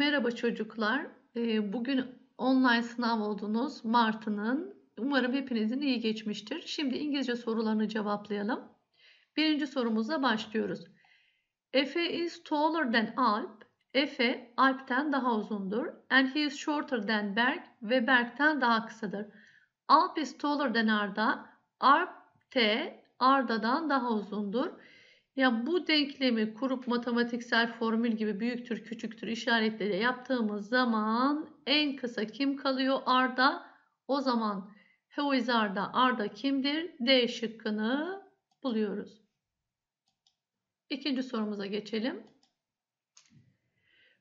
Merhaba çocuklar. Ee, bugün online sınav olduğunuz Martı'nın. Umarım hepinizin iyi geçmiştir. Şimdi İngilizce sorularını cevaplayalım. Birinci sorumuzla başlıyoruz. Efe is taller than Alp. Efe Alp'ten daha uzundur. And he is shorter than Berk ve Berk'ten daha kısadır. Alp is taller than Arda. Alp T Arda'dan daha uzundur. Ya bu denklemi kurup matematiksel formül gibi büyüktür küçüktür işaretleri yaptığımız zaman en kısa kim kalıyor? Arda. O zaman Heuzar'da Arda kimdir? D şıkkını buluyoruz. İkinci sorumuza geçelim.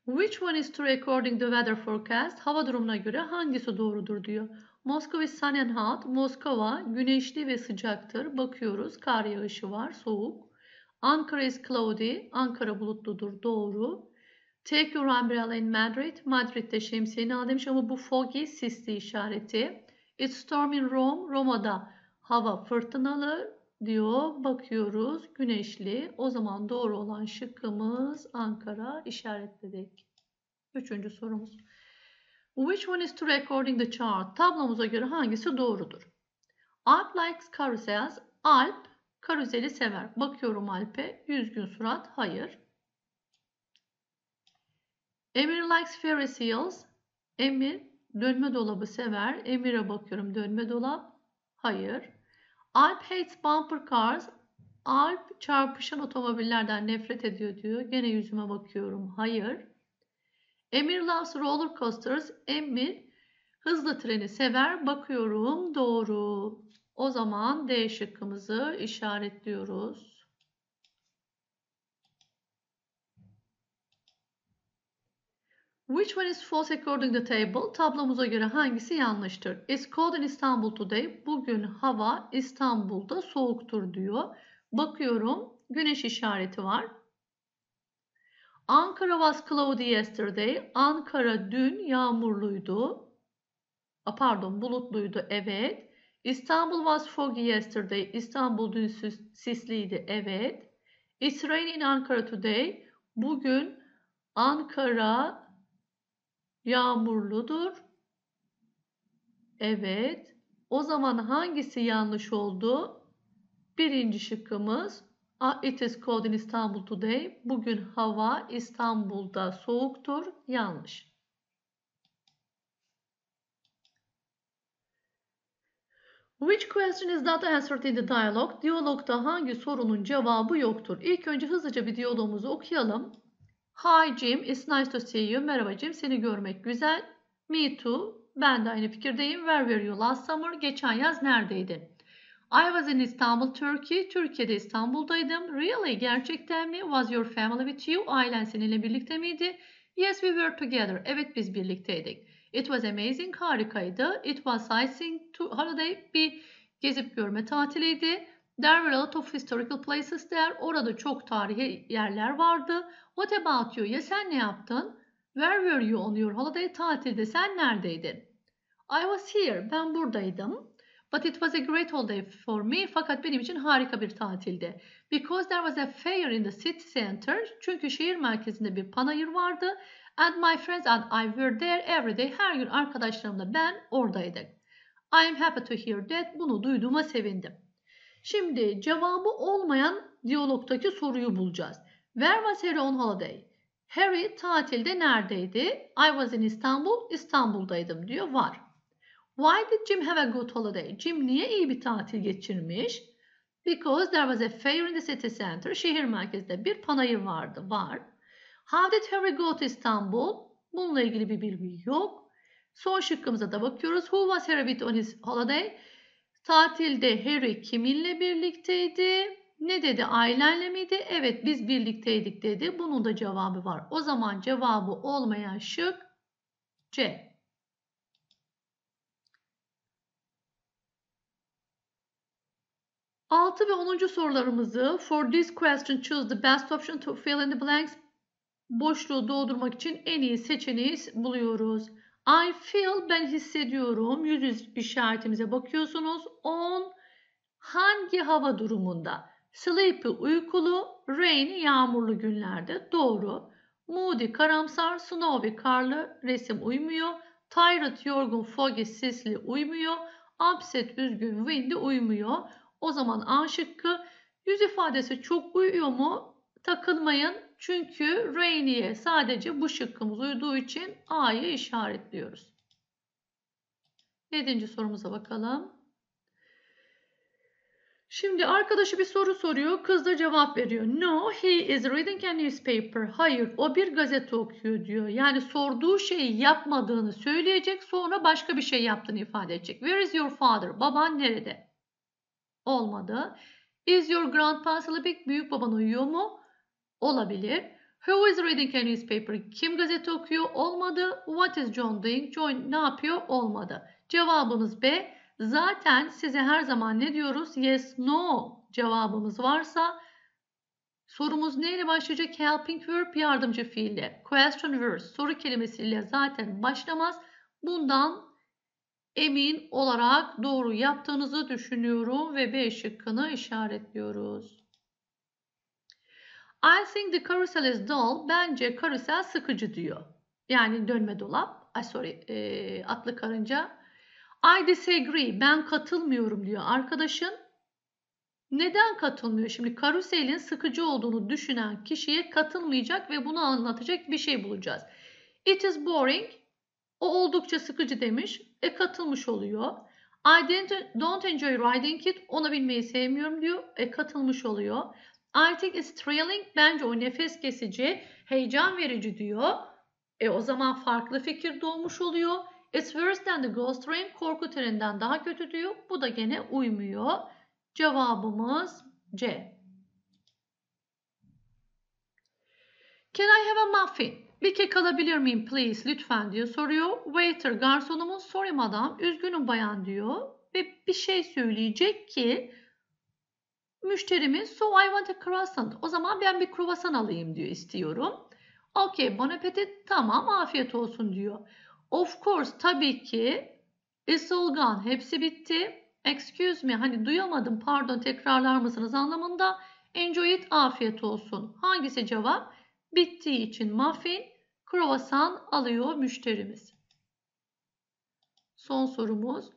Which one is true according to weather forecast? Hava durumuna göre hangisi doğrudur diyor. Moskova is sunny and hot. Moskova güneşli ve sıcaktır. Bakıyoruz kar yağışı var, soğuk. Ankara is cloudy. Ankara bulutludur. Doğru. Take your umbrella in Madrid. Madrid'de şemsiyeni al demiş ama bu foggy sisli işareti. It's storm in Rome. Roma'da hava fırtınalı diyor. Bakıyoruz güneşli. O zaman doğru olan şıkkımız Ankara işaretledik. Üçüncü sorumuz. Which one is true according the chart? Tablomuza göre hangisi doğrudur? Alp likes carousels. Alp Karuzeli sever. Bakıyorum Alp'e. Yüzgün surat. Hayır. Emir likes fairy seals. Emir dönme dolabı sever. Emir'e bakıyorum. Dönme dolap. Hayır. Alp hates bumper cars. Alp çarpışan otomobillerden nefret ediyor diyor. Gene yüzüme bakıyorum. Hayır. Emir loves roller coasters. Emir hızlı treni sever. Bakıyorum. Doğru. O zaman D şıkkımızı işaretliyoruz. Which one is false according to the table? Tablomuza göre hangisi yanlıştır? It's cold in Istanbul today. Bugün hava İstanbul'da soğuktur diyor. Bakıyorum güneş işareti var. Ankara was cloudy yesterday. Ankara dün yağmurluydu. A, pardon bulutluydu evet. İstanbul was foggy yesterday. İstanbul dün sisliydi. Evet. It's raining Ankara today. Bugün Ankara yağmurludur. Evet. O zaman hangisi yanlış oldu? Birinci şıkkımız It is cold in Istanbul today. Bugün hava İstanbul'da soğuktur. Yanlış. Which question is not answered in the dialogue? Diyalogda hangi sorunun cevabı yoktur? İlk önce hızlıca bir diyalogumuzu okuyalım. Hi Jim, it's nice to see you. Merhaba Jim, seni görmek güzel. Me too, ben de aynı fikirdeyim. Where were you last summer? Geçen yaz neredeydin? I was in Istanbul, Turkey. Türkiye'de İstanbul'daydım. Really? Gerçekten mi? Was your family with you? Ailen seninle birlikte miydi? Yes, we were together. Evet, biz birlikteydik. It was amazing. Harikaydı. It was sightseeing to holiday. Bir gezip görme tatiliydi. There were a lot of historical places there. Orada çok tarihi yerler vardı. What about you? Ya sen ne yaptın? Where were you on your holiday? Tatilde sen neredeydin? I was here. Ben buradaydım. But it was a great holiday for me. Fakat benim için harika bir tatildi. Because there was a fair in the city center. Çünkü şehir merkezinde bir panayır vardı. And my friends and I were there every day. Her gün arkadaşlarımla ben oradaydık. I am happy to hear that. Bunu duyduğuma sevindim. Şimdi cevabı olmayan diyalogdaki soruyu bulacağız. Where was Harry on holiday? Harry tatilde neredeydi? I was in Istanbul. İstanbul'daydım diyor. Var. Why did Jim have a good holiday? Jim niye iyi bir tatil geçirmiş? Because there was a fair in the city center. Şehir merkezde bir panayır vardı. Var. How did Harry go to Istanbul? Bununla ilgili bir bilgi yok. Son şıkkımıza da bakıyoruz. Who was Harry with on his holiday? Tatilde Harry kiminle birlikteydi? Ne dedi? Ailenle miydi? Evet biz birlikteydik dedi. Bunun da cevabı var. O zaman cevabı olmayan şık C. Altı ve onuncu sorularımızı for this question choose the best option to fill in the blanks boşluğu doldurmak için en iyi seçeneği buluyoruz. I feel ben hissediyorum. Yüz yüz işaretimize bakıyorsunuz. On hangi hava durumunda? Sleepy uykulu, rainy yağmurlu günlerde. Doğru. Moody karamsar, snowy karlı resim uymuyor. Tired yorgun, foggy sisli uymuyor. Upset üzgün, windy uymuyor. O zaman A şıkkı. Yüz ifadesi çok uyuyor mu? Takılmayın. Çünkü rainy'e sadece bu şıkkımız uyduğu için A'yı işaretliyoruz. Yedinci sorumuza bakalım. Şimdi arkadaşı bir soru soruyor. Kız da cevap veriyor. No, he is reading a newspaper. Hayır, o bir gazete okuyor diyor. Yani sorduğu şeyi yapmadığını söyleyecek. Sonra başka bir şey yaptığını ifade edecek. Where is your father? Baban nerede? Olmadı. Is your grandpa still Büyük baban uyuyor mu? olabilir. Who is reading a newspaper? Kim gazete okuyor? Olmadı. What is John doing? John ne yapıyor? Olmadı. Cevabımız B. Zaten size her zaman ne diyoruz? Yes, no cevabımız varsa sorumuz neyle başlayacak? Helping verb yardımcı fiille. Question verb soru kelimesiyle zaten başlamaz. Bundan emin olarak doğru yaptığınızı düşünüyorum ve B şıkkını işaretliyoruz. I think the carousel is dull. Bence karusel sıkıcı diyor. Yani dönme dolap. Ay sorry, e, atlı karınca. I disagree. Ben katılmıyorum diyor arkadaşın. Neden katılmıyor? Şimdi karuselin sıkıcı olduğunu düşünen kişiye katılmayacak ve bunu anlatacak bir şey bulacağız. It is boring. O oldukça sıkıcı demiş. E katılmış oluyor. I don't enjoy riding it. Ona binmeyi sevmiyorum diyor. E katılmış oluyor. Artık thrilling. bence o nefes kesici, heyecan verici diyor. E o zaman farklı fikir doğmuş oluyor. It's worse than the ghost train korku treninden daha kötü diyor. Bu da gene uymuyor. Cevabımız C. Can I have a muffin? Bir kek alabilir miyim please lütfen diye soruyor. Waiter garsonumuz sorry madam üzgünüm bayan diyor. Ve bir şey söyleyecek ki Müşterimiz so I want a croissant. O zaman ben bir kruvasan alayım diyor istiyorum. Okay bon appetit tamam afiyet olsun diyor. Of course tabii ki it's all gone hepsi bitti. Excuse me hani duyamadım pardon tekrarlar mısınız anlamında. Enjoy it afiyet olsun. Hangisi cevap? Bittiği için muffin, kruvasan alıyor müşterimiz. Son sorumuz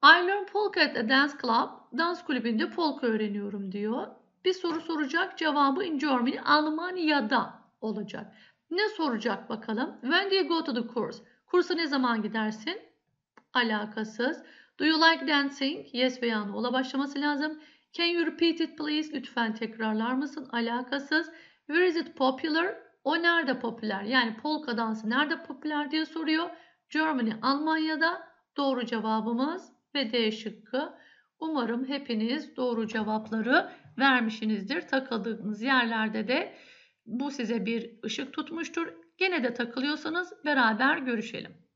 I learn polka at a dance club. Dans kulübünde polka öğreniyorum diyor. Bir soru soracak. Cevabı in Germany, Almanya'da olacak. Ne soracak bakalım? When do you go to the course? Kursa ne zaman gidersin? Alakasız. Do you like dancing? Yes veya no ola başlaması lazım. Can you repeat it please? Lütfen tekrarlar mısın? Alakasız. Where is it popular? O nerede popüler? Yani polka dansı nerede popüler diye soruyor. Germany, Almanya'da. Doğru cevabımız ve D şıkkı. Umarım hepiniz doğru cevapları vermişsinizdir. Takıldığınız yerlerde de bu size bir ışık tutmuştur. Gene de takılıyorsanız beraber görüşelim.